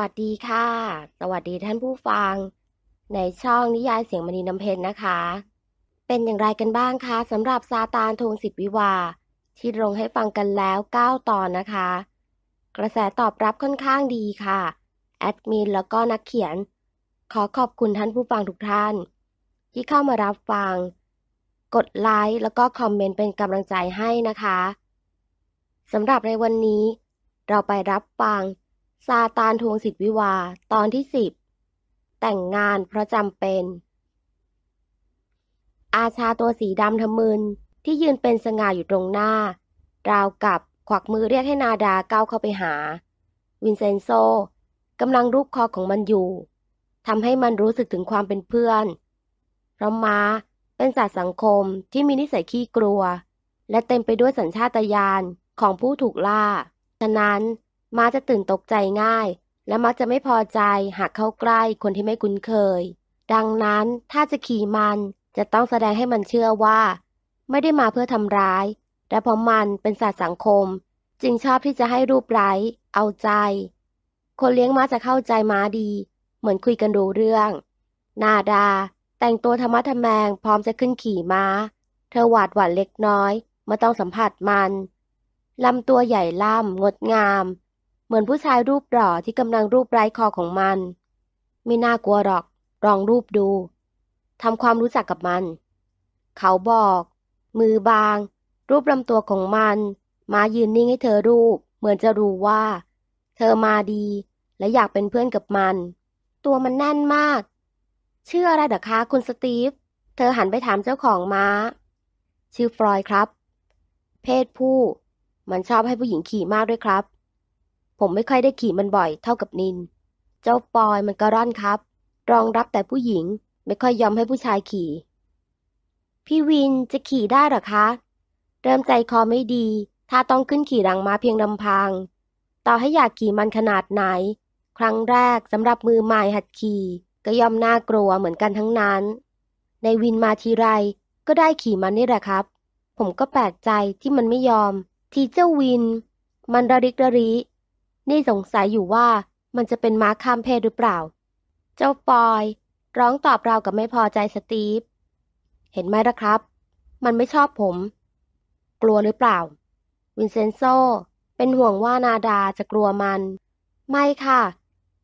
วัสดีค่ะสวัสดีท่านผู้ฟัง ในช่องนิยายเสียงมณีน้ำเพชรนะคะ เป็นอย่างไรกันบ้างคะสำหรับซาตานทวงสิทธิวิวาที่ลงให้ฟังกันแล้ว 9 ตอนนะคะ กระแสตอบรับค่อนข้างดีค่ะแอดมินแล้วก็นักเขียน ขอขอบคุณท่านผู้ฟังทุกท่าน ที่เข้ามารับฟัง กดไลค์แล้วก็คอมเมนต์เป็นกำลังใจให้นะคะสำหรับในวันนี้ เราไปรับฟังซาตานทวงสิทธิวิวาตอนที่สิบ แต่งงานเพราะจำเป็น อาชาตัวสีดำทะมึนที่ยืนเป็นสง่าอยู่ตรงหน้า ราวกับขวักมือเรียกให้นาดาก้าวเข้าไปหา วินเซนโซกำลังรูปคอของมันอยู่ทำให้มันรู้สึกถึงความเป็นเพื่อน เพราะม้าเป็นสัตว์สังคมที่มีนิสัยขี้กลัว และเต็มไปด้วยสัญชาตญาณของผู้ถูกล่า ฉะนั้นม้าจะตื่นตกใจง่าย และมักจะไม่พอใจ หากเข้าใกล้คนที่ไม่คุ้นเคย ดังนั้นถ้าจะขี่มันจะต้องแสดงให้มันเชื่อว่า ไม่ได้มาเพื่อทำร้าย และเพราะมันเป็นสัตว์สังคมจึงชอบที่จะให้รูปไร้เอาใจ คนเลี้ยงม้าจะเข้าใจม้าดี เหมือนคุยกันรู้เรื่อง นาดาแต่งตัวธรรมะธรแมงพร้อมจะขึ้นขี่ม้า เธอหวาดหวั่นเล็กน้อยเมื่อต้องสัมผัสมัน ลำตัวใหญ่ล่ำงดงามเหมือนผู้ชายรูปหล่อที่กำลังรูปไร้คอของมัน ไม่น่ากลัวหรอกลองรูปดูทำความรู้จักกับมัน เขาบอก มือบาง รูปลำตัวของมัน มายืนนิ่งให้เธอรูป เหมือนจะรู้ว่า เธอมาดีและอยากเป็นเพื่อนกับมัน ตัวมันแน่นมาก เชื่ออะไรเดอคะคุณสตีฟเธอหันไปถามเจ้าของม้า ชื่อฟลอยครับ เพศผู้มันชอบให้ผู้หญิงขี่มากด้วยครับผมไม่ค่อยได้ขี่มันบ่อยเท่ากับนิน เจ้าปอยมันกระร่อนครับ รองรับแต่ผู้หญิง ไม่ค่อยยอมให้ผู้ชายขี่ พี่วินจะขี่ได้หรอคะ เริ่มใจคอไม่ดี ถ้าต้องขึ้นขี่หลังม้าเพียงลำพัง ต่อให้อยากขี่มันขนาดไหน ครั้งแรกสำหรับมือใหม่หัดขี่ ก็ยอมน่ากลัวเหมือนกันทั้งนั้น ในวินมาทีไร ก็ได้ขี่มันนี่แหละครับ ผมก็แปลกใจที่มันไม่ยอม ทีเจ้าวิน มันระริกระรีนี่สงสัยอยู่ว่ามันจะเป็นม้าข้ามเพศหรือเปล่า เจ้าปอยร้องตอบเรากับไม่พอใจสตีฟ เห็นไหมละครับ มันไม่ชอบผม กลัวหรือเปล่า วินเซนโซเป็นห่วงว่านาดาจะกลัวมัน ไม่ค่ะ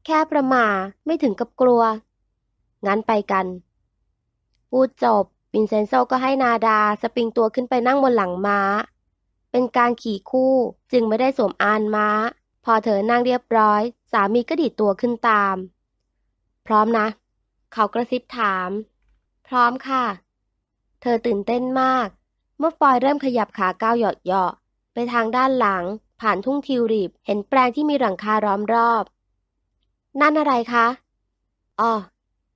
แค่ประมาไม่ถึงกับกลัว งั้นไปกัน พูดจบ วินเซนโซ ก็ให้นาดาสปริงตัวขึ้นไปนั่งบนหลังม้า เป็นการขี่คู่จึงไม่ได้สวมอานม้าพอเธอนั่งเรียบร้อย สามีก็ดีดตัวขึ้นตาม พร้อมนะ เขากระซิบถาม พร้อมค่ะ เธอตื่นเต้นมาก เมื่อฟอยเริ่มขยับขาก้าวดหยาะไปทางด้านหลังผ่านทุ่งทิวลิปเห็นแปลงที่มีหลังคาล้อมรอบ นั่นอะไรคะ อ๋อ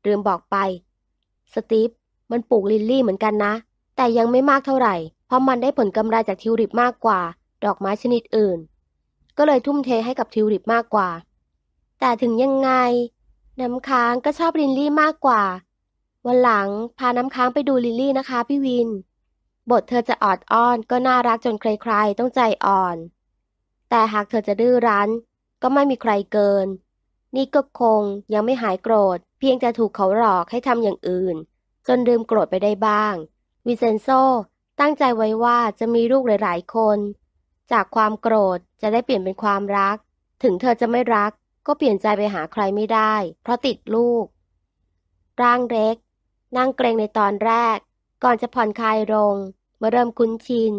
ลืมบอกไป สตีฟมันปลูกลิลลี่เหมือนกันนะ แต่ยังไม่มากเท่าไหร่เพราะมันได้ผลกำไรจากทิวลิปมากกว่า ดอกไม้ชนิดอื่นก็เลยทุ่มเทให้กับทิวลิปมากกว่า แต่ถึงยังไง น้ำค้างก็ชอบลินลี่มากกว่า วันหลังพาน้ำค้างไปดูลินลี่นะคะพี่วิน บทเธอจะออดอ้อนก็น่ารักจนใครๆต้องใจอ่อน แต่หากเธอจะดื้อรั้น ก็ไม่มีใครเกิน นี่ก็คงยังไม่หายโกรธ เพียงแต่ถูกเขาหลอกให้ทำอย่างอื่น จนลืมโกรธไปได้บ้าง วิเซนโซตั้งใจไว้ว่าจะมีลูกหลาย ๆ คนจากความโกรธจะได้เปลี่ยนเป็นความรัก ถึงเธอจะไม่รักก็เปลี่ยนใจไปหาใครไม่ได้ เพราะติดลูก ร่างเล็ก นั่งเกรงในตอนแรก ก่อนจะผ่อนคลายลงเมื่อเริ่มคุ้นชิน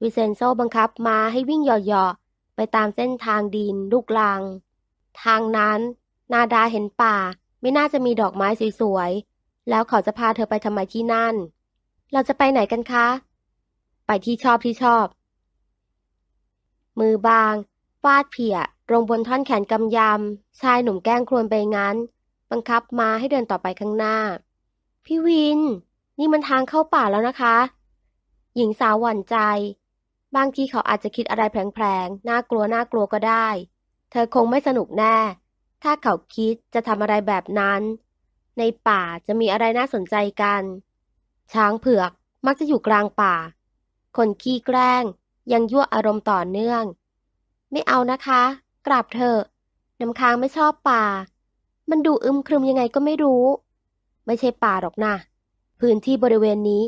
วิเซนโซบังคับมาให้วิ่งหย่อๆ ไปตามเส้นทางดินลูกลัง ทางนั้น นาดาเห็นป่า ไม่น่าจะมีดอกไม้สวยๆ แล้วเขาจะพาเธอไปทำไมที่นั่น เราจะไปไหนกันคะ ไปที่ชอบที่ชอบมือบางฟาดเพียตรงบนท่อนแขนกำยำ ชายหนุ่มแกล้งครวนไปงั้น บังคับมาให้เดินต่อไปข้างหน้า พี่วิน นี่มันทางเข้าป่าแล้วนะคะ หญิงสาวหวั่นใจ บางทีเขาอาจจะคิดอะไรแผลงๆ น่ากลัวน่ากลัวก็ได้ เธอคงไม่สนุกแน่ ถ้าเขาคิดจะทำอะไรแบบนั้น ในป่าจะมีอะไรน่าสนใจกัน ช้างเผือก มักจะอยู่กลางป่า คนขี้แกล้งยังยั่วอารมณ์ต่อเนื่อง ไม่เอานะคะ กลับเถอะน้ำค้างไม่ชอบป่า มันดูอึมครึมยังไงก็ไม่รู้ ไม่ใช่ป่าหรอกนะ พื้นที่บริเวณนี้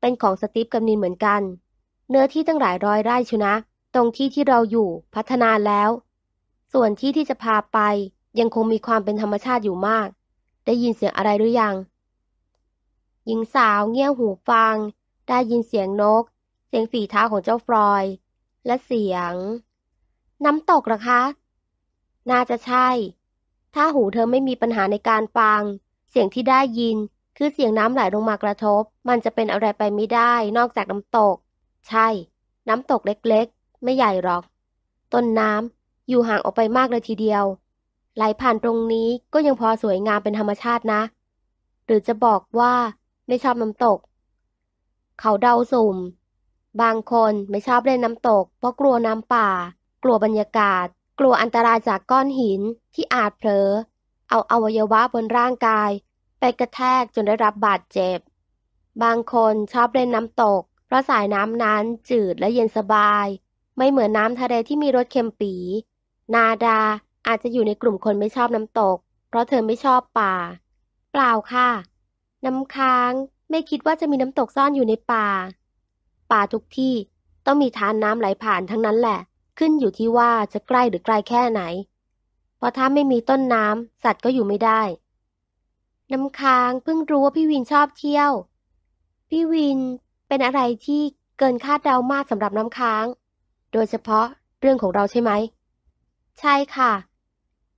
เป็นของสตีฟกับนินเหมือนกัน เนื้อที่ตั้งหลายร้อยไร่ชนะ ตรงที่ที่เราอยู่พัฒนาแล้ว ส่วนที่ที่จะพาไปยังคงมีความเป็นธรรมชาติอยู่มาก ได้ยินเสียงอะไรหรือยัง หญิงสาว เงี่ยหูฟัง ได้ยินเสียงนกเสียงฝีเท้าของเจ้าฟลอย และเสียง น้ำตกหรอคะ น่าจะใช่ ถ้าหูเธอไม่มีปัญหาในการฟัง เสียงที่ได้ยินคือเสียงน้ำไหลลงมากระทบ มันจะเป็นอะไรไปไม่ได้นอกจากน้ำตก ใช่ น้ำตกเล็กๆ ไม่ใหญ่หรอก ต้นน้ำอยู่ห่างออกไปมากเลยทีเดียว ไหลผ่านตรงนี้ก็ยังพอสวยงามเป็นธรรมชาตินะ หรือจะบอกว่าไม่ชอบน้ำตก เขาเดาสุ่มบางคนไม่ชอบเล่นน้ำตก เพราะกลัวน้ำป่า กลัวบรรยากาศ กลัวอันตรายจากก้อนหิน ที่อาจเผลอเอาอวัยวะบนร่างกาย ไปกระแทกจนได้รับบาดเจ็บ บางคนชอบเล่นน้ำตก เพราะสายน้ำนั้น จืดและเย็นสบาย ไม่เหมือนน้ำทะเลที่มีรสเค็มปี นาดาอาจจะอยู่ในกลุ่มคนไม่ชอบน้ำตก เพราะเธอไม่ชอบป่า เปล่าค่ะ น้ำค้างไม่คิดว่าจะมีน้ำตกซ่อนอยู่ในป่าป่าทุกที่ต้องมีทานน้ำไหลผ่านทั้งนั้นแหละ ขึ้นอยู่ที่ว่าจะใกล้หรือไกลแค่ไหน เพราะถ้าไม่มีต้นน้ำสัตว์ก็อยู่ไม่ได้ น้ำค้างเพิ่งรู้ว่าพี่วินชอบเที่ยว พี่วินเป็นอะไรที่เกินคาดเดามากสำหรับน้ำค้าง โดยเฉพาะเรื่องของเราใช่ไหม ใช่ค่ะ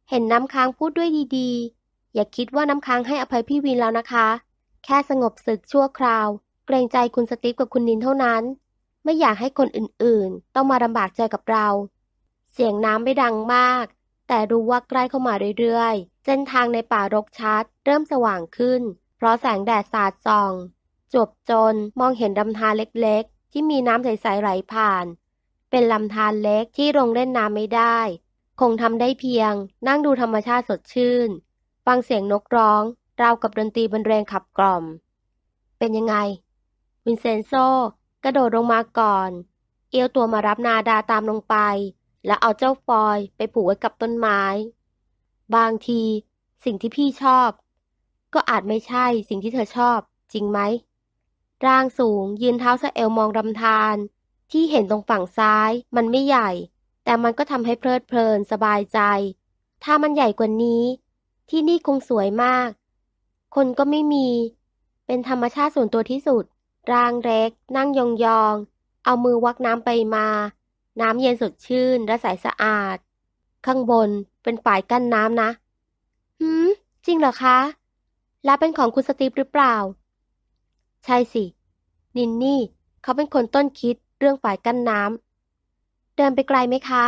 เห็นน้ำค้างพูดด้วยดีๆ อย่าคิดว่าน้ำค้างให้อภัยพี่วินแล้วนะคะ แค่สงบศึกชั่วคราวกรงใจคุณสตีฟกับคุณนินเท่านั้น ไม่อยากให้คนอื่น ๆ ต้องมาลำบากใจกับเรา เสียงน้ำไม่ดังมาก แต่รู้ว่าใกล้เข้ามาเรื่อย ๆเส้นทางในป่ารกชัดเริ่มสว่างขึ้น เพราะแสงแดดสาดส่อง จบจนมองเห็นลำธารเล็กๆ ที่มีน้ำใส ๆ ไหลผ่าน เป็นลำธารเล็กที่ลงเล่นน้ำไม่ได้ คงทำได้เพียง นั่งดูธรรมชาติสดชื่น ฟังเสียงนกร้องราวกับดนตรีบรรเลงขับกล่อม เป็นยังไงวินเซนโซกระโดดลงมาก่อน เอียวตัวมารับนาดาตามลงไป แล้วเอาเจ้าฟอยไปผูกไว้กับต้นไม้ บางทีสิ่งที่พี่ชอบ ก็อาจไม่ใช่สิ่งที่เธอชอบจริงไหมร่างสูงยืนเท้าสะเอลมองรำทานที่เห็นตรงฝั่งซ้ายมันไม่ใหญ่ แต่มันก็ทำให้เพลิดเพลินสบายใจ ถ้ามันใหญ่กว่านี้ที่นี่คงสวยมาก คนก็ไม่มี เป็นธรรมชาติส่วนตัวที่สุดร่างเล็กนั่งยองๆ เอามือวักน้ำไปมา น้ำเย็นสดชื่นและใสสะอาด ข้างบนเป็นฝ่ายกั้นน้ำนะหืมจริงเหรอคะ แล้วเป็นของคุณสตีฟหรือเปล่า ใช่สิ นินนี่เขาเป็นคนต้นคิดเรื่องฝ่ายกั้นน้ำ เดินไปไกลไหมคะ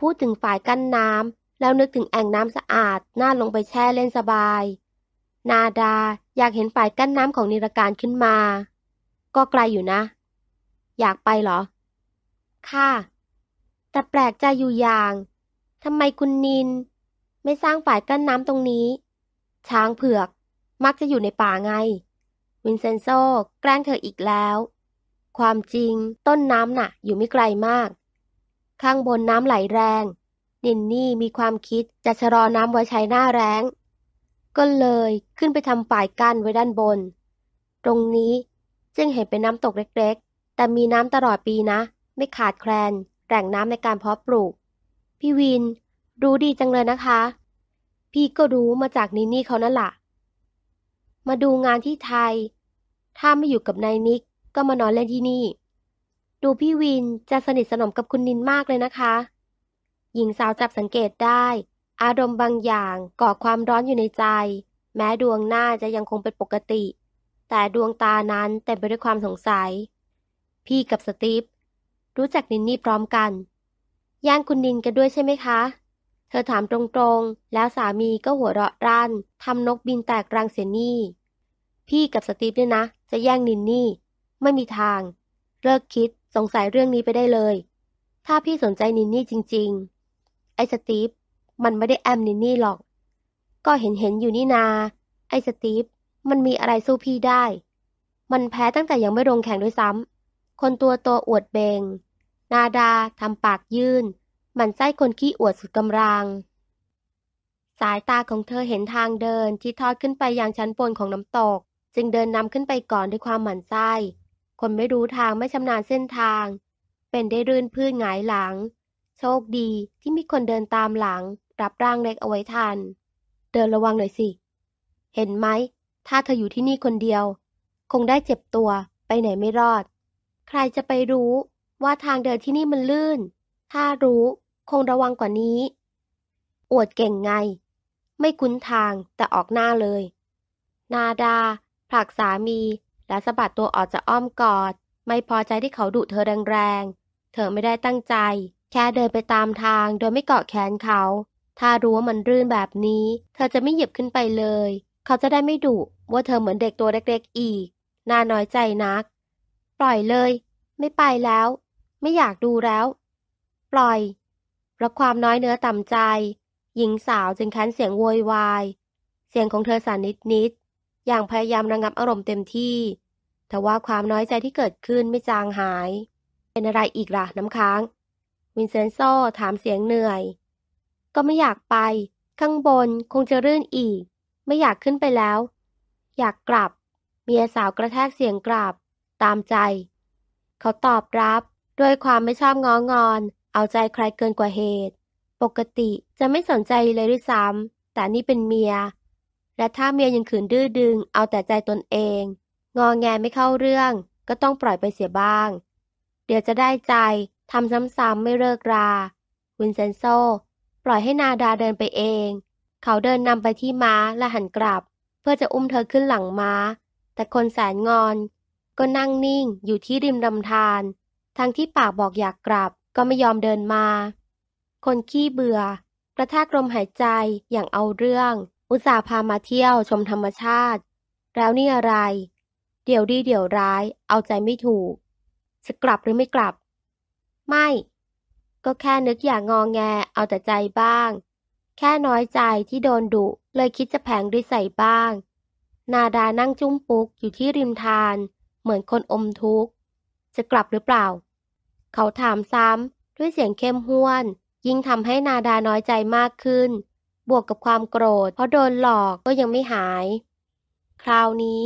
พูดถึงฝ่ายกั้นน้ำแล้วนึกถึงแอ่งน้ำสะอาดน่าลงไปแช่เล่นสบาย นาดาอยากเห็นฝ่ายกั้นน้ำของนิรการขึ้นมาก็ไกลอยู่นะ อยากไปเหรอ ค่ะ แต่แปลกใจอยู่อย่าง ทำไมคุณนิน ไม่สร้างฝ่ายกั้นน้ำตรงนี้ ช้างเผือก มักจะอยู่ในป่าไง วินเซนโซแกล้งเธออีกแล้ว ความจริงต้นน้ำน่ะ อยู่ไม่ไกลมาก ข้างบนน้ำไหลแรง นินนี่มีความคิดจะชะลอน้ำไว้ใช้หน้าแรง ก็เลยขึ้นไปทำฝ่ายกั้นไว้ด้านบน ตรงนี้ซึ่งเห็นเป็นน้ำตกเล็กๆ แต่มีน้ำตลอดปีนะ ไม่ขาดแคลน แหล่งน้ำในการเพาะปลูก พี่วิน รู้ดีจังเลยนะคะ พี่ก็รู้มาจากนินนี่เขานั่นแหละมาดูงานที่ไทย ถ้าไม่อยู่กับนายนิก ก็มานอนเล่นที่นี่ ดูพี่วินจะสนิทสนมกับคุณนินมากเลยนะคะ หญิงสาวจับสังเกตได้ อารมณ์บางอย่างก่อความร้อนอยู่ในใจ แม้ดวงหน้าจะยังคงเป็นปกติแต่ดวงตานั้นเต็มไปด้วยความสงสัย พี่กับสตีฟรู้จักนินนี่พร้อมกันย่างคุณนินกันด้วยใช่ไหมคะ เธอถามตรงๆ แล้วสามีก็หัวเราะรั่นทำนกบินแตกรังเสียนี่ พี่กับสตีฟเนี่ยนะ จะแย่งนินนี่ไม่มีทาง เลิกคิดสงสัยเรื่องนี้ไปได้เลย ถ้าพี่สนใจนินนี่จริง ๆ ไอ้สตีฟมันไม่ได้แอมนินนี่หรอก ก็เห็นเห็นอยู่นี่นา ไอ้สตีฟมันมีอะไรสู้พี่ได้ มันแพ้ตั้งแต่ยังไม่ลงแข่งด้วยซ้ำ คนตัวตัวอวดเบง นาดาทำปากยื่นมันไส้คนขี้อวดสุดกำลัง สายตาของเธอเห็นทางเดินที่ทอดขึ้นไปยังชั้นบนของน้ำตก จึงเดินนำขึ้นไปก่อนด้วยความหมั่นไส้ คนไม่รู้ทางไม่ชำนาญเส้นทาง เป็นได้รื่นพื้นหงายหลัง โชคดีที่มีคนเดินตามหลัง รับร่างเล็กเอาไว้ทัน เดินระวังหน่อยสิ เห็นไหมถ้าเธออยู่ที่นี่คนเดียว คงได้เจ็บตัวไปไหนไม่รอด ใครจะไปรู้ ว่าทางเดินที่นี่มันลื่น ถ้ารู้ คงระวังกว่านี้ อวดเก่งไง ไม่คุ้นทางแต่ออกหน้าเลย นาดาผลักสามี และสะบัดตัวออกจากอ้อมกอด ไม่พอใจที่เขาดุเธอแรงๆเธอไม่ได้ตั้งใจ แค่เดินไปตามทางโดยไม่เกาะแขนเขา ถ้ารู้ว่ามันรื่นแบบนี้ เธอจะไม่เหยียบขึ้นไปเลยเขาจะได้ไม่ดุว่าเธอเหมือนเด็กตัวเล็กๆอีก น่าน้อยใจนัก ปล่อยเลย ไม่ไปแล้ว ไม่อยากดูแล้ว ปล่อยเพราะความน้อยเนื้อต่ำใจ หญิงสาวจึงคันเสียงโวยวาย เสียงของเธอสั่นนิดๆ อย่างพยายามระงงับอารมณ์เต็มที่แต่ว่าความน้อยใจที่เกิดขึ้นไม่จางหาย เป็นอะไรอีกล่ะน้ำค้าง วินเซนโซถามเสียงเหนื่อย ก็ไม่อยากไป ข้างบนคงจะรื่นอีกไม่อยากขึ้นไปแล้ว อยากกลับ เมียสาวกระแทกเสียงกราบตามใจ เขาตอบรับด้วยความไม่ชอบง้องอนเอาใจใครเกินกว่าเหตุ ปกติจะไม่สนใจเลยด้วยซ้ำแต่นี่เป็นเมีย และถ้าเมียยังขืนดื้อดึง เอาแต่ใจตนเอง งอแงไม่เข้าเรื่องก็ต้องปล่อยไปเสียบ้าง เดี๋ยวจะได้ใจทำซ้ำๆไม่เลิกราวินเซนโซ ปล่อยให้นาดาเดินไปเองเขาเดินนำไปที่ม้าและหันกลับ เพื่อจะอุ้มเธอขึ้นหลังม้า แต่คนแสนงอน ก็นั่งนิ่งอยู่ที่ริมลำธารทั้งที่ปากบอกอยากกลับ ก็ไม่ยอมเดินมา คนขี้เบื่อกระแทกลมหายใจอย่างเอาเรื่อง อุตส่าห์พามาเที่ยวชมธรรมชาติ แล้วนี่อะไร เดี๋ยวดีเดี๋ยวร้าย เอาใจไม่ถูก จะกลับหรือไม่กลับ ไม่ ก็แค่นึกอย่างงองแงเอาแต่ใจบ้างแค่น้อยใจที่โดนดุ เลยคิดจะแผงด้วยใส่บ้าง นาดานั่งจุ้มปุกอยู่ที่ริมทาน เหมือนคนอมทุกข์ จะกลับหรือเปล่า เขาถามซ้ำ ด้วยเสียงเข้มห้วน ยิ่งทำให้นาดาน้อยใจมากขึ้น บวกกับความโกรธ เพราะโดนหลอกก็ยังไม่หาย คราวนี้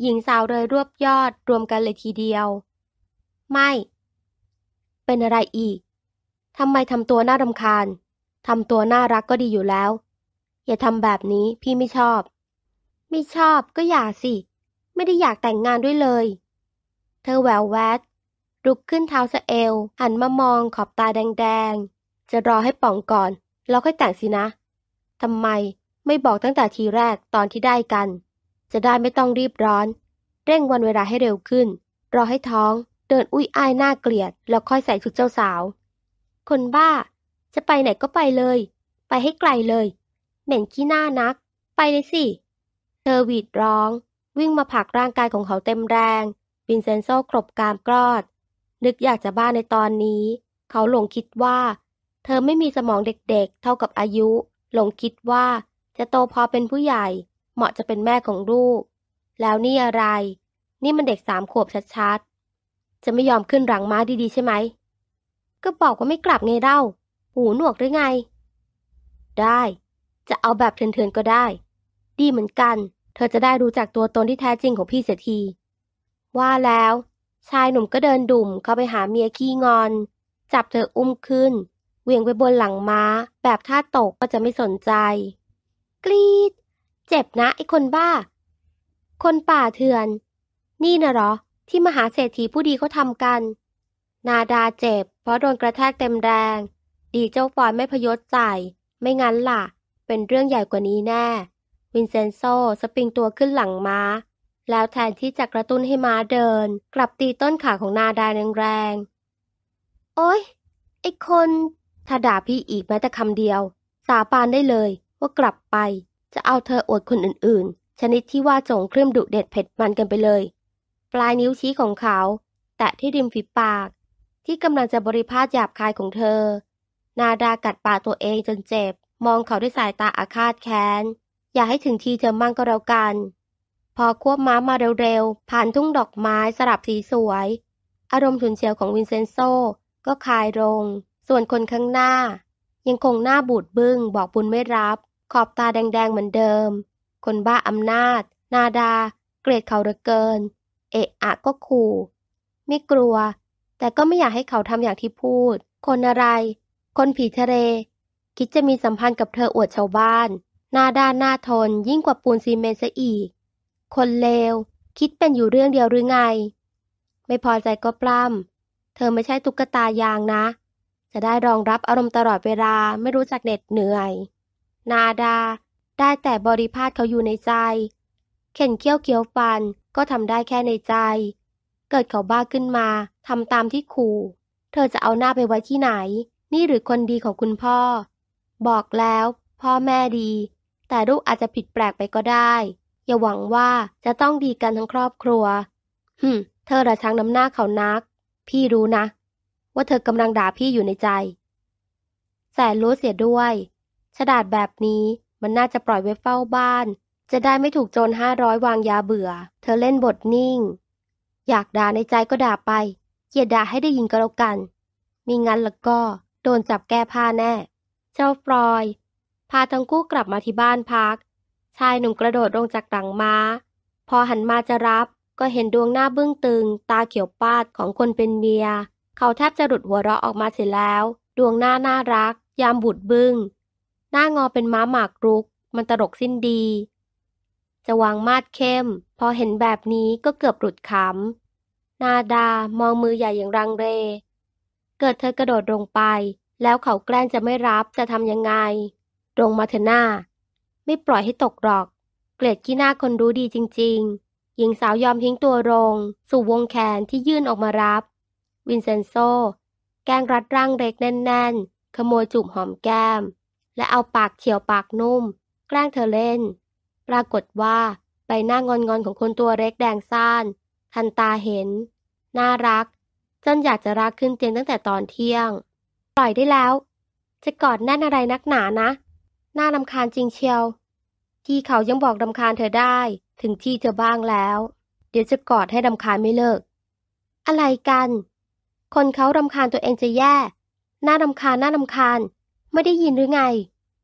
หญิงสาวเลยรวบยอดรวมกันเลยทีเดียว ไม่ เป็นอะไรอีกทำไมทำตัวน่ารำคาญทำตัวน่ารักก็ดีอยู่แล้ว อย่าทำแบบนี้พี่ไม่ชอบ ไม่ชอบก็อย่า สิ ไม่ได้อยากแต่งงานด้วยเลย เธอแหววแวดลุกขึ้นเท้าสะเอวหันมามองขอบตาแดงๆ จะรอให้ป่องก่อน แล้วค่อยแต่งสินะ ทำไมไม่บอกตั้งแต่ทีแรกตอนที่ได้กัน จะได้ไม่ต้องรีบร้อน เร่งวันเวลาให้เร็วขึ้น รอให้ท้อง เดินอุ้ยอ้ายหน้าเกลียด แล้วค่อยใส่ชุดเจ้าสาว คนบ้าจะไปไหนก็ไปเลย ไปให้ไกลเลย เหม็นขี้หน้านัก ไปเลยสิ เธอหวีดร้อง วิ่งมาผลักร่างกายของเขาเต็มแรง วินเซนโซครบกามกรอด นึกอยากจะบ้าในตอนนี้ เขาหลงคิดว่า เธอไม่มีสมองเด็กๆ เท่ากับอายุ หลงคิดว่าจะโตพอเป็นผู้ใหญ่ เหมาะจะเป็นแม่ของลูก แล้วนี่อะไร นี่มันเด็กสามขวบชัดๆ จะไม่ยอมขึ้นหลังม้าดีๆ ใช่ไหมก็บอกว่าไม่กลับไงเล่าหูหนวกหรือไง ได้ จะเอาแบบเถื่อนๆก็ได้ ดีเหมือนกัน เธอจะได้รู้จักตัวตนที่แท้จริงของพี่เสียทีว่าแล้ว ชายหนุ่มก็เดินดุ่มเข้าไปหาเมียขี้งอน จับเธออุ้มขึ้น เวียงไปบนหลังม้าแบบท่าตกก็จะไม่สนใจ กรีด เจ็บนะไอ้คนบ้า คนป่าเถื่อน นี่นะหรอ ที่มหาเศรษฐีผู้ดีเขาทำกัน นาดาเจ็บเพราะโดนกระแทกเต็มแรงดีเจ้าฟอยไม่พยศใจ ไม่งั้นล่ะ เป็นเรื่องใหญ่กว่านี้แน่ วินเซนโซสปริงตัวขึ้นหลังมา้า แล้วแทนที่จะกระตุ้นให้ม้าเดิน กลับตีต้นขาของนาดาแรงๆโอ้ยไอคนถ้าด่าพี่อีกแม้แต่คำเดียว สาปานได้เลย ว่ากลับไป จะเอาเธออวดคนอื่นๆ ชนิดที่ว่าจงเครื่องดุเด็ดเผ็ดมันกันไปเลย ปลายนิ้วชี้ของเขา แตะที่ริมฝีปาก ที่กำลังจะบริภาษหยาบคายของเธอนาดากัดปากตัวเองจนเจ็บ มองเขาด้วยสายตาอาฆาตแค้น อย่าให้ถึงทีเธอมั่งก็แล้วกัน พอควบม้ามาเร็วๆ ผ่านทุ่งดอกไม้สลับสีสวย อารมณ์ฉุนเฉียวของวินเซนโซ ก็คลายลง ส่วนคนข้างหน้า ยังคงหน้าบูดบึง้งบอกบุญไม่รับ ขอบตาแดงๆเหมือนเดิม คนบ้าอำนาจ นาดา เกลียดเขาเหลือเกิน เอะอะก็ขู่ ไม่กลัว แต่ก็ไม่อยากให้เขาทำอย่างที่พูด คนอะไรคนผีทะเลคิดจะมีสัมพันธ์กับเธออวดชาวบ้าน หน้าด้านหน้าทนยิ่งกว่าปูนซีเมนต์ซะอีก คนเลวคิดเป็นอยู่เรื่องเดียวหรือไง ไม่พอใจก็ปล้ำเธอไม่ใช่ตุ๊กตายางนะ จะได้รองรับอารมณ์ตลอดเวลาไม่รู้จักเหน็ดเหนื่อย นาดาได้แต่บริพาทเขาอยู่ในใจ เข็นเขี้ยวเคี้ยวฟันก็ทำได้แค่ในใจ เกิดเขาบ้าขึ้นมาทำตามที่ขู่เธอจะเอาหน้าไปไว้ที่ไหนนี่หรือคนดีของคุณพ่อ บอกแล้ว พ่อแม่ดี แต่ลูกอาจจะผิดแปลกไปก็ได้ อย่าหวังว่าจะต้องดีกันทั้งครอบครัวหึเธอระชังน้ำหน้าเขานัก พี่รู้นะ ว่าเธอกำลังด่าพี่อยู่ในใจ แสนรู้เสียด้วยฉดาดแบบนี้มันน่าจะปล่อยไว้เฝ้าบ้าน จะได้ไม่ถูกโจรห้าร้อยวางยาเบื่อ เธอเล่นบทนิ่ง อยากด่าในใจก็ด่าไปเกียดด่าให้ได้ยินก็แล้วกัน มีงั้นแล้วก็โดนจับแก้ผ้าแน่ เจ้าฟรอย พาทั้งคู่กลับมาที่บ้านพัก ชายหนุ่มกระโดดลงจากหลังมา้า พอหันมาจะรับ ก็เห็นดวงหน้าบึ้งตึง ตาเขียวปาดของคนเป็นเมีย เขาแทบจะหลุดหัวเราะออกมาเสร็จแล้ว ดวงหน้าน่ารัก ยามบุดบึง้ง หน้างอเป็นม้าหมากรุกมันตลกสิ้นดี จะวางมาดเข้ม พอเห็นแบบนี้ก็เกือบหลุดขำนาดา มองมือใหญ่อย่างรังเรกิดเธอกระโดดลงไป แล้วเขาแกล้งจะไม่รับจะทำยังไงลงมาเธอหน้าไม่ปล่อยให้ตกหรอก เกลียดขี้หน้าคนรู้ดีจริงๆ หญิงสาวยอมทิ้งตัวลงสู่วงแขนที่ยื่นออกมารับ วินเซนโซแกล้งรัดร่างเล็กแน่นๆ ขโมยจุบหอมแก้ม และเอาปากเฉียวปากนุ่ม แกล้งเธอเล่น ปรากฏว่า ใบหน้างอนๆของคนตัวเล็กแดงซ่านทันตาเห็น น่ารักจนอยากจะรักขึ้นเตียงตั้งแต่ตอนเที่ยง ปล่อยได้แล้ว จะกอดแน่นอะไรนักหนานะ น่ารำคาญจริงเชียว ที่เขายังบอกรำคาญเธอได้ถึงที่เธอบ้างแล้ว เดี๋ยวจะกอดให้รำคาญไม่เลิก อะไรกัน คนเขารำคาญตัวเองจะแย่ น่ารำคาญน่ารำคาญ ไม่ได้ยินหรือไง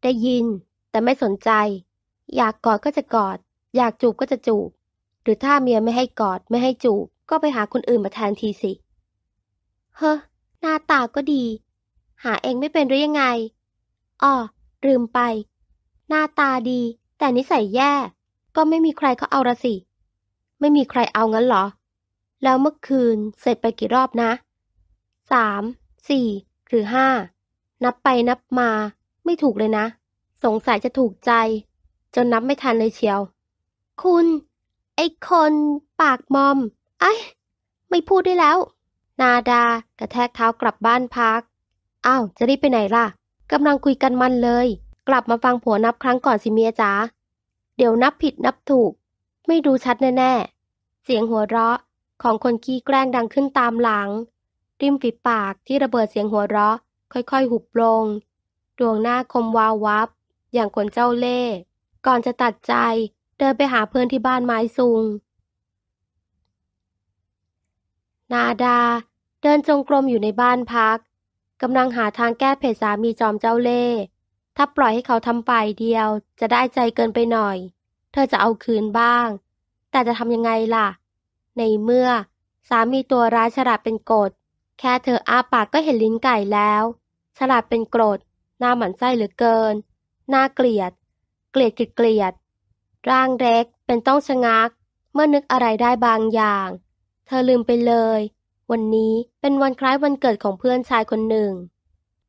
ได้ยิน แต่ไม่สนใจ อยากกอดก็จะกอด อยากจูบก็จะจูบ หรือถ้าเมียไม่ให้กอดไม่ให้จูบก็ไปหาคนอื่นมาแทนทีสิเฮ้อหน้าตาก็ดี หาเองไม่เป็นหรือยังไงอ๋อลืมไป หน้าตาดี แต่นิสัยแย่ ก็ไม่มีใครเขาเอาละสิ ไม่มีใครเอางั้นเหรอ แล้วเมื่อคืนเสร็จไปกี่รอบนะสามสี่หรือห้านับไปนับมา ไม่ถูกเลยนะ สงสัยจะถูกใจ จนนับไม่ทันเลยเชียว คุณ ไอคนปากมอม ไอ้ ไม่พูดได้แล้วนาดา กระแทกเท้ากลับบ้านพัก อ้าวจะรีบไปไหนล่ะกำลังคุยกันมันเลย กลับมาฟังผัวนับครั้งก่อนสิเมียจ๋าเดี๋ยวนับผิดนับถูก ไม่ดูชัดแน่ๆ เสียงหัวเราะของคนขี้แกล้งดังขึ้นตามหลัง ริมฝีปากที่ระเบิดเสียงหัวเราะ ค่อยๆ หุบลงดวงหน้าคมวาววับ อย่างคนเจ้าเล่ห์ก่อนจะตัดใจ เดินไปหาเพื่อนที่บ้านไม้สูง นาดาเดินจงกรมอยู่ในบ้านพักกำลังหาทางแก้เพจสามีจอมเจ้าเล่ห์ถ้าปล่อยให้เขาทำฝ่ายเดียว จะได้ใจเกินไปหน่อย เธอจะเอาคืนบ้าง แต่จะทำยังไงล่ะ ในเมื่อสามีตัวร้ายฉลาดเป็นกดแค่เธออ้าปากก็เห็นลิ้นไก่แล้ว ฉลาดเป็นกรดหน้าหมันไส้เหลือเกินหน้าเกลียด เกลียดเกลียด ร่างเล็กเป็นต้องชะงัก เมื่อนึกอะไรได้บางอย่าง เธอลืมไปเลยวันนี้เป็นวันคล้ายวันเกิดของเพื่อนชายคนหนึ่ง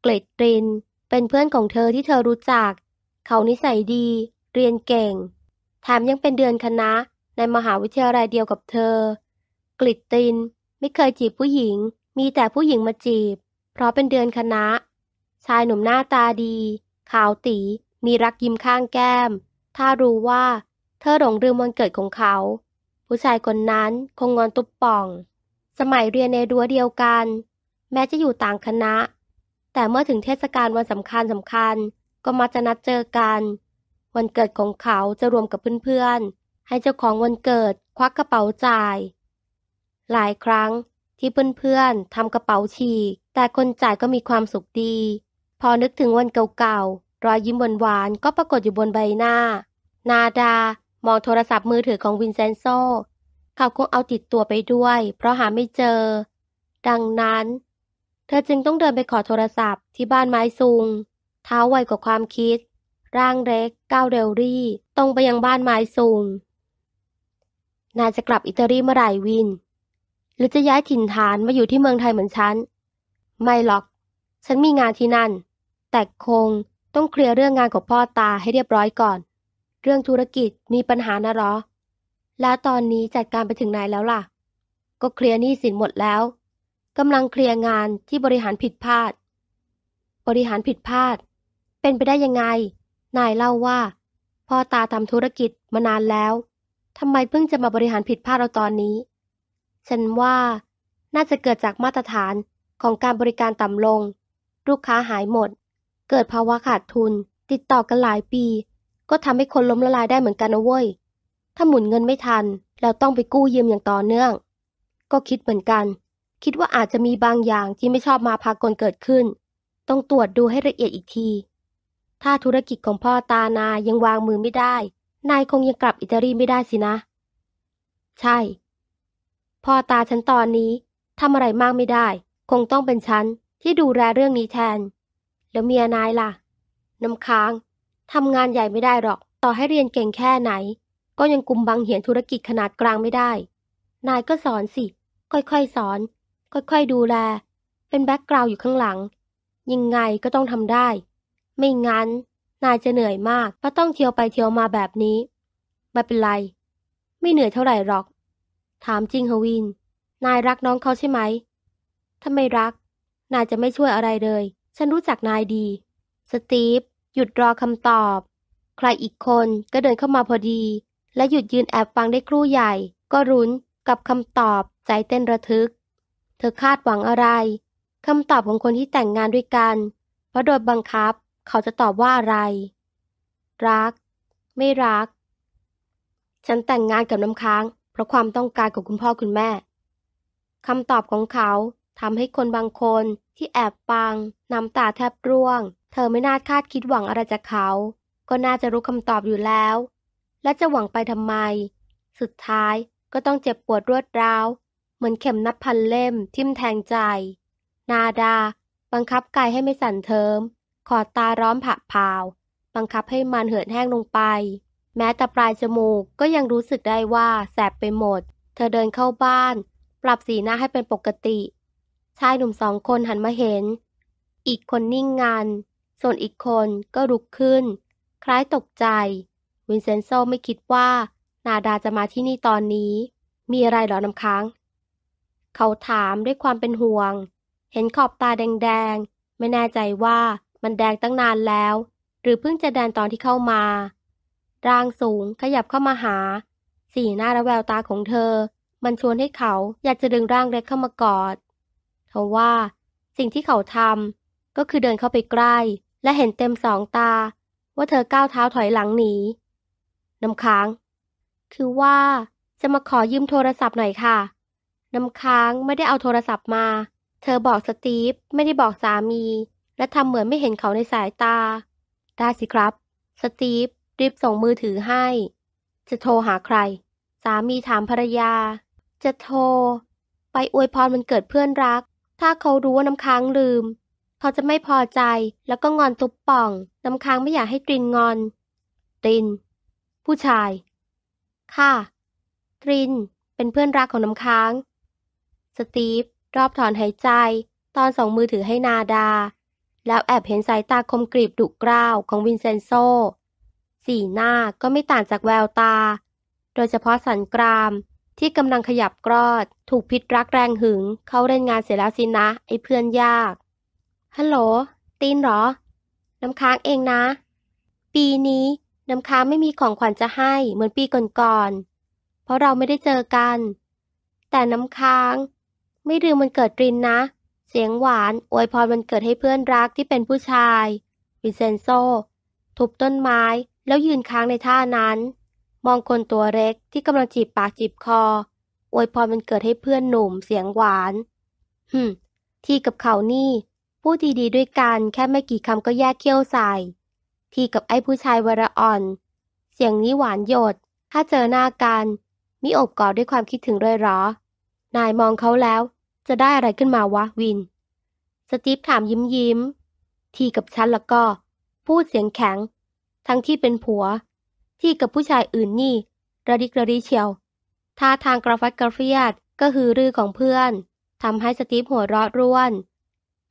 เกรดตรินเป็นเพื่อนของเธอที่เธอรู้จัก เขานิสัยดี เรียนเก่งแถมยังเป็นเดือนคณะในมหาวิทยาลัยเดียวกับเธอกริตตินไม่เคยจีบผู้หญิง มีแต่ผู้หญิงมาจีบ เพราะเป็นเดือนคณะ ชายหนุ่มหน้าตาดี ขาวตี มีรักยิ้มข้างแก้ม ถ้ารู้ว่าเธอหลงลืมวันเกิดของเขา ผู้ชายคนนั้นคงงอนตุบป่องสมัยเรียนในรั้วเดียวกัน แม้จะอยู่ต่างคณะ แต่เมื่อถึงเทศกาลวันสำคัญสำคัญ ก็มาจะนัดเจอกัน วันเกิดของเขาจะรวมกับเพื่อนๆให้เจ้าของวันเกิดควักกระเป๋าจ่าย หลายครั้งที่เพื่อนๆทำกระเป๋าฉีก แต่คนจ่ายก็มีความสุขดี พอนึกถึงวันเก่าๆรอยยิ้มหวานๆก็ปรากฏอยู่บนใบหน้า นาดามองโทรศัพท์มือถือของวินเซนโซเขาคงเอาติดตัวไปด้วยเพราะหาไม่เจอ ดังนั้นเธอจึงต้องเดินไปขอโทรศัพท์ ที่บ้านไม้ซุงเท้าไวกว่าความคิด ร่างเล็กก้าวเร็วรี่ตรงไปยังบ้านไม้ซุงนายจะกลับอิตาลีเมื่อไหร่วิน หรือจะย้ายถิ่นฐานมาอยู่ที่เมืองไทยเหมือนฉัน ไม่หรอก ฉันมีงานที่นั่น แต่คงต้องเคลียร์เรื่องงานของพ่อตาให้เรียบร้อยก่อน เรื่องธุรกิจมีปัญหานะหรอแล้วตอนนี้จัดการไปถึงไหนแล้วล่ะ ก็เคลียร์หนี้สินหมดแล้ว กำลังเคลียร์งานที่บริหารผิดพลาด บริหารผิดพลาด เป็นไปได้ยังไง นายเล่าว่า พ่อตาทำธุรกิจมานานแล้วทำไมเพิ่งจะมาบริหารผิดพลาดเราตอนนี้ ฉันว่า น่าจะเกิดจากมาตรฐานของการบริการต่ำลง ลูกค้าหายหมด เกิดภาวะขาดทุนติดต่อกันหลายปี ก็ทำให้คนล้มละลายได้เหมือนกันนะเว้ยถ้าหมุนเงินไม่ทัน เราต้องไปกู้ยืมอย่างต่อเนื่อง ก็คิดเหมือนกัน คิดว่าอาจจะมีบางอย่างที่ไม่ชอบมาพากลเกิดขึ้น ต้องตรวจดูให้ละเอียดอีกที ถ้าธุรกิจของพ่อตานายังวางมือไม่ได้ นายคงยังกลับอิตาลีไม่ได้สินะ ใช่ พ่อตาฉันตอนนี้ทำอะไรมากไม่ได้ คงต้องเป็นฉันที่ดูแลเรื่องนี้แทน แล้วเมียนายล่ะน้ำค้างทำงานใหญ่ไม่ได้หรอก ต่อให้เรียนเก่งแค่ไหนก็ยังกุมบังเหียนธุรกิจขนาดกลางไม่ได้ นายก็สอนสิ ค่อยๆสอน ค่อยๆดูแล เป็นแบ็กกราวอยู่ข้างหลัง ยังไงก็ต้องทำได้ ไม่งั้น นายจะเหนื่อยมากเพราะต้องเที่ยวไปเที่ยวมาแบบนี้ ไม่เป็นไร ไม่เหนื่อยเท่าไหร่หรอก ถามจริงฮวิน นายรักน้องเขาใช่ไหม ถ้าไม่รัก นายจะไม่ช่วยอะไรเลย ฉันรู้จักนายดี สตีฟหยุดรอคำตอบ ใครอีกคนก็เดินเข้ามาพอดีและหยุดยืนแอบฟังได้ครู่ใหญ่ ก็รุนกับคำตอบใจเต้นระทึก เธอคาดหวังอะไรคำตอบของคนที่แต่งงานด้วยกันเพราะโดยบังคับเขาจะตอบว่าอะไร รัก ไม่รัก ฉันแต่งงานกับน้ำค้างเพราะความต้องการของคุณพ่อคุณแม่คำตอบของเขาทำให้คนบางคนที่แอบฟังน้ำตาแทบร่วง เธอไม่น่าคาดคิดหวังอะไรจากเขา ก็น่าจะรู้คำตอบอยู่แล้วและจะหวังไปทำไม สุดท้ายก็ต้องเจ็บปวดรวดร้าว เหมือนเข็มนับพันเล่ม ทิ่มแทงใจ นาดา บังคับกายให้ไม่สั่นเทิม ขอตาร้อมผะพาว บังคับให้มันเหือดแห้งลงไป แม้แต่ปลายจมูกก็ยังรู้สึกได้ว่าแสบไปหมด เธอเดินเข้าบ้าน ปรับสีหน้าให้เป็นปกติ ชายหนุ่มสองคนหันมาเห็น อีกคนนิ่งงนันส่วนอีกคนก็ลุกขึ้น คล้ายตกใจวินเซนโซไม่คิดว่า นาดาจะมาที่นี่ตอนนี้ มีอะไรหรอน้ำค้างเขาถามด้วยความเป็นห่วง เห็นขอบตาแดงๆ ไม่แน่ใจว่ามันแดงตั้งนานแล้ว หรือเพิ่งจะแดงตอนที่เข้ามา ร่างสูงขยับเข้ามาหา สีหน้าและแววตาของเธอ มันชวนให้เขาอยากจะดึงร่างเล็กเข้ามากอด เพราะว่าสิ่งที่เขาทำ ก็คือเดินเข้าไปใกล้และเห็นเต็มสองตา ว่าเธอก้าวเท้าถอยหลังหนีน้ำค้าง คือว่าจะมาขอยืมโทรศัพท์หน่อยค่ะ น้ำค้างไม่ได้เอาโทรศัพท์มา เธอบอกสตีฟไม่ได้บอกสามี และทำเหมือนไม่เห็นเขาในสายตา ได้สิครับ สตีฟรีบส่งมือถือให้ จะโทรหาใคร สามีถามภรรยา จะโทร ไปอวยพรมันเกิดเพื่อนรัก ถ้าเขารู้ว่าน้ำค้างลืม เขาจะไม่พอใจ แล้วก็งอนตุบป่อง น้ำค้างไม่อยากให้ตรินงอนตรินผู้ชาย ค่ะตริน เป็นเพื่อนรักของน้ำค้าง สตีฟ รอบถอนหายใจ ตอนส่งมือถือให้นาดา แล้วแอบเห็นสายตาคมกริบดุกร้าวของวินเซนโซ สีหน้าก็ไม่ต่างจากแววตา โดยเฉพาะสันกรามที่กำลังขยับกรอด ถูกพิษรักแรงหึง เขาเล่นงานเสร็จแล้วสินะ ไอ้เพื่อนยาก ฮัลโหลตีนหรอ น้ำค้างเองนะ ปีนี้น้ำค้างไม่มีของขวัญจะให้เหมือนปีก่อนๆ เพราะเราไม่ได้เจอกัน แต่น้ำค้าง ไม่ลืมมันเกิดรินนะ เสียงหวานอวยพรมันเกิดให้เพื่อนรักที่เป็นผู้ชาย วินเซนโซทุบต้นไม้แล้วยืนค้างในท่านั้น มองคนตัวเล็กที่กำลังจีบปากจีบคออวยพรมันเกิดให้เพื่อนหนุ่มเสียงหวานฮึที่กับเขานี่พูดดีๆด้วยกันแค่ไม่กี่คำก็แยกเขี้ยวใส่ทีกับไอ้ผู้ชายวรอ่อน เสียงนี้หวานโยดถ้าเจอหน้ากันมิอบกอดด้วยความคิดถึงเลยหรอ นายมองเขาแล้วจะได้อะไรขึ้นมาวะวิน สตีฟถามยิ้มยิ้ม ทีกับฉันแล้วก็ พูดเสียงแข็ง ทั้งที่เป็นผัว ที่กับผู้ชายอื่นนี่ระดิกระดิเชียวท่าทางกระฟัดกระฟียดก็คือรือของเพื่อนทำให้สตีฟหัวเราะร่วน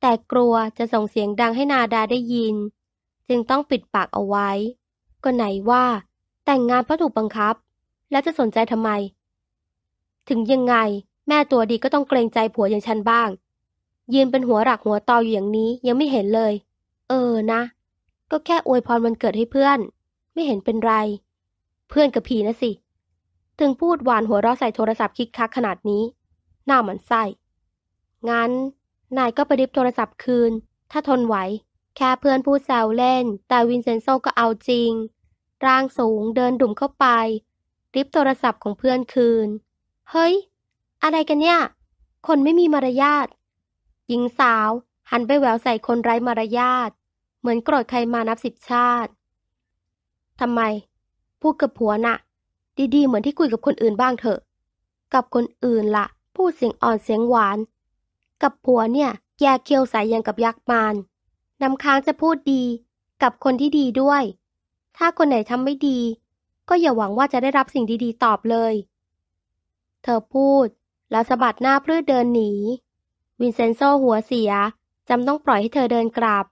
แต่กลัวจะส่งเสียงดังให้นาดาได้ยินจึงต้องปิดปากเอาไว้ ก็ไหนว่า แต่งงานเพราะถูกบังคับ แล้วจะสนใจทำไม ถึงยังไงแม่ตัวดีก็ต้องเกรงใจผัวอย่างฉันบ้าง ยืนเป็นหัวหลักหัวตออยู่อย่างนี้ยังไม่เห็นเลย เออนะ ก็แค่อวยพรวันเกิดให้เพื่อน ไม่เห็นเป็นไร เพื่อนกับผีนะสิ ถึงพูดหวานหัวเราะใส่โทรศัพท์คิกคักขนาดนี้ หน้าหมันไส้ งั้น นายก็ไปริบโทรศัพท์คืน ถ้าทนไหวแค่เพื่อนพูดแซวเล่น แต่วินเซนโซก็เอาจริง ร่างสูงเดินดุ่มเข้าไปริบโทรศัพท์ของเพื่อนคืน เฮ้ย อะไรกันเนี่ย คนไม่มีมารยาทหญิงสาว หันไปแววใส่คนไร้มารยาท เหมือนโกรธใครมานับสิบชาติ ทำไม พูดกับผัวน่ะ ดีๆ เหมือนที่คุยกับคนอื่นบ้างเถอะ กับคนอื่นละ่ะ พูดเสียงอ่อนเสียงหวาน กับผัวเนี่ย แกเคียวใสยยังกับยักษ์มานน้ำค้างจะพูดดีกับคนที่ดีด้วย ถ้าคนไหนทำไม่ดี ก็อย่าหวังว่าจะได้รับสิ่งดีๆตอบเลย เธอพูด แล้วสะบัดหน้าเพื่อเดินหนี วินเซนโซหัวเสียจำต้องปล่อยให้เธอเดินกลับ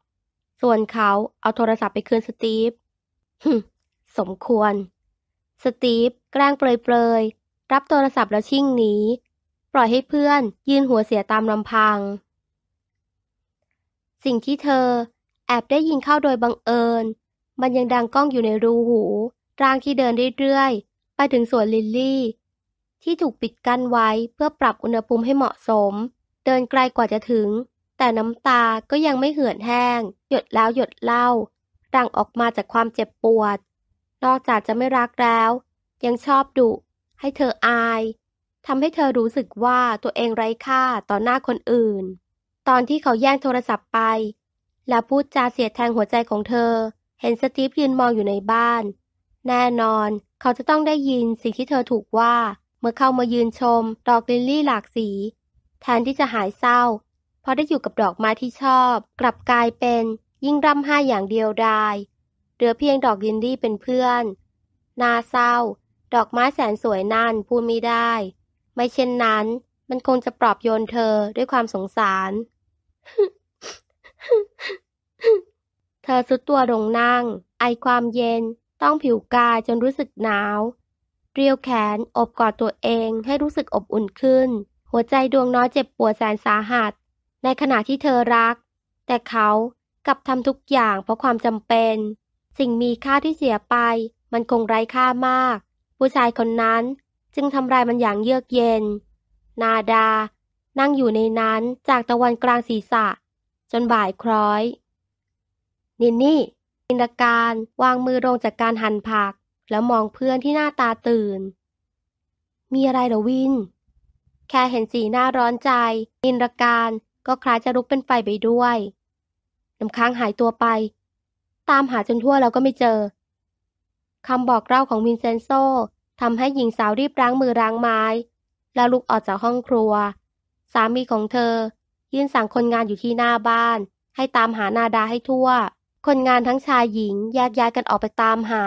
ส่วนเขาเอาโทรศัพท์ไปคืนสตีฟฮึสมควร สตีฟแกล้งเปลยๆ รับโทรศัพท์แล้วชิ่งหนี ปล่อยให้เพื่อน ยืนหัวเสียตามลำพังสิ่งที่เธอแอบได้ยินเข้าโดยบังเอิญ มันยังดังก้องอยู่ในรูหู ร่างที่เดินเรื่อยๆ ไปถึงสวนลิลลี่ที่ถูกปิดกั้นไว้เพื่อปรับอุณหภูมิให้เหมาะสม เดินไกลกว่าจะถึง แต่น้ำตาก็ยังไม่เหือดแห้ง หยดแล้วหยดเล่าดังออกมาจากความเจ็บปวด นอกจากจะไม่รักแล้ว ยังชอบดุให้เธออาย ทำให้เธอรู้สึกว่าตัวเองไร้ค่าต่อหน้าคนอื่นตอนที่เขาแย่งโทรศัพท์ไป และพูดจาเสียดแทงหัวใจของเธอ เห็นสตีฟยืนมองอยู่ในบ้าน แน่นอนเขาจะต้องได้ยินสิ่งที่เธอถูกว่า เมื่อเข้ามายืนชม ดอกลิลลี่หลากสี แทนที่จะหายเศร้า พอได้อยู่กับดอกไม้ที่ชอบ กลับกลายเป็นยิ่งร่ำไห้อย่างเดียวดาย เหลือเพียงดอกลิลลี่เป็นเพื่อน น่าเศร้า ดอกไม้แสนสวยนั่นพูดไม่ได้ ไม่เช่นนั้นมันคงจะปลอบโยนเธอด้วยความสงสารเธอสุดตัวลงนั่ง ไอความเย็นต้องผิวกายจนรู้สึกหนาว เรียวแขนอบกอดตัวเองให้รู้สึกอบอุ่นขึ้น หัวใจดวงน้อยเจ็บปวดแสนสาหัส ในขณะที่เธอรัก แต่เขากลับทำทุกอย่างเพราะความจำเป็น สิ่งมีค่าที่เสียไป มันคงไร้ค่ามาก ผู้ชายคนนั้นจึงทำลายมันอย่างเยือกเย็น นาดานั่งอยู่ในนั้นจากตะวันกลางศีรษะ จนบ่ายคล้อย นินนี่ อินการวางมือลงจากการหั่นผักแล้วมองเพื่อนที่หน้าตาตื่น มีอะไรเหรอ วิน แค่เห็นสีหน้าร้อนใจนินการก็คล้ายจะลุกเป็นไฟไปด้วยน้ำค้างหายตัวไป ตามหาจนทั่วแล้วก็ไม่เจอ คำบอกเล่าของวินเซนโซทำให้หญิงสาวรีบร้างมือร้างไม้ แล้วลุกออกจากห้องครัวสามีของเธอยืนสั่งคนงานอยู่ที่หน้าบ้านให้ตามหานาดาให้ทั่ว คนงานทั้งชายหญิงแยกย้ายกันออกไปตามหา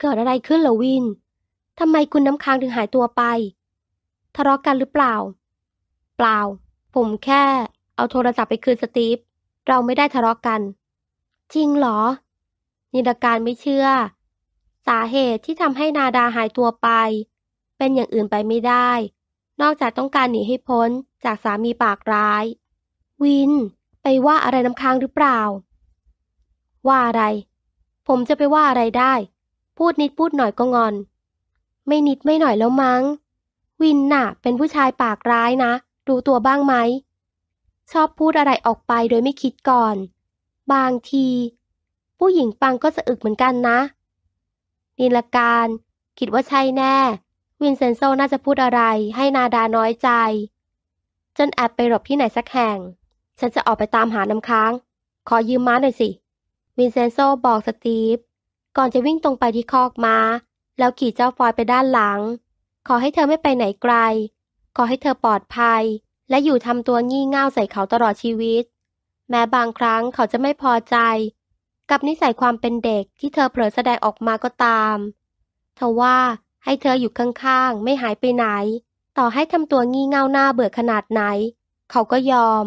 เกิดอะไรขึ้นละวินทำไมคุณน้ำค้างถึงหายตัวไป ทะเลาะกันหรือเปล่า เปล่าผมแค่ เอาโทรศัพท์ไปคืนสตีฟเราไม่ได้ทะเลาะกัน จริงเหรอ นิาการไม่เชื่อ สาเหตุที่ทำให้นาดาหายตัวไปเป็นอย่างอื่นไปไม่ได้นอกจากต้องการหนีให้พ้นจากสามีปากร้าย วินไปว่าอะไรน้ำค้างหรือเปล่า ว่าอะไร ผมจะไปว่าอะไรได้ พูดนิดพูดหน่อยก็งอน ไม่นิดไม่หน่อยแล้วมัง้ง วิน น่ะ เป็นผู้ชายปากร้ายนะ ดูตัวบ้างไหม ชอบพูดอะไรออกไปโดยไม่คิดก่อน บางที ผู้หญิงฟังก็สะอึกเหมือนกันนะ นินลการ คิดว่าใช่แน่วินเซนโซน่าจะพูดอะไรให้นาดาน้อยใจ จนแอบไปหลบที่ไหนสักแห่ง ฉันจะออกไปตามหาน้ำค้าง ขอยืมม้าหน่อยสิวินเซนโซบอกสตีฟก่อนจะวิ่งตรงไปที่คอกมา้าแล้วขี่เจ้าฟอยไปด้านหลัง ขอให้เธอไม่ไปไหนไกล ขอให้เธอปลอดภัย และอยู่ทำตัวงี่เง่าใส่เขาตลอดชีวิต แม้บางครั้งเขาจะไม่พอใจ กับนิสัยความเป็นเด็กที่เธอเผลอแสดงออกมาก็ตามทว่าให้เธออยู่ข้างๆ ไม่หายไปไหน ต่อให้ทำตัวงี่เง่าหน้าเบื่อขนาดไหน เขาก็ยอม